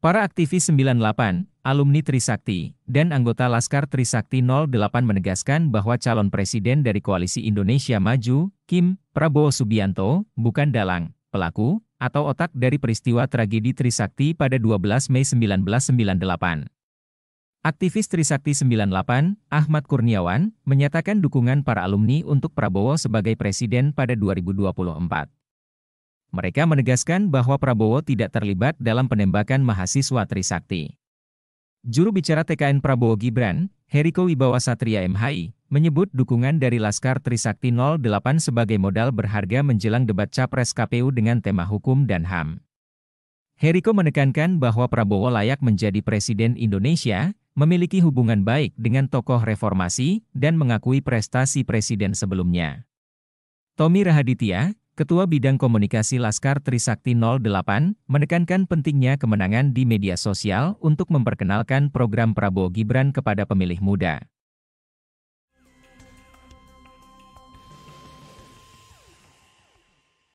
Para aktivis 98, alumni Trisakti, dan anggota Laskar Trisakti 08 menegaskan bahwa calon presiden dari Koalisi Indonesia Maju, Kim Prabowo Subianto, bukan dalang, pelaku, atau otak dari peristiwa tragedi Trisakti pada 12 Mei 1998. Aktivis Trisakti 98, Ahmad Kurniawan, menyatakan dukungan para alumni untuk Prabowo sebagai presiden pada 2024. Mereka menegaskan bahwa Prabowo tidak terlibat dalam penembakan mahasiswa Trisakti. Juru bicara TKN Prabowo Gibran, Heriko Wibawa Satria MHI, menyebut dukungan dari Laskar Trisakti 08 sebagai modal berharga menjelang debat Capres KPU dengan tema hukum dan HAM. Heriko menekankan bahwa Prabowo layak menjadi Presiden Indonesia, memiliki hubungan baik dengan tokoh reformasi, dan mengakui prestasi Presiden sebelumnya. Tommy Rahaditya, Ketua Bidang Komunikasi Laskar Trisakti 08 menekankan pentingnya kemenangan di media sosial untuk memperkenalkan program Prabowo Gibran kepada pemilih muda.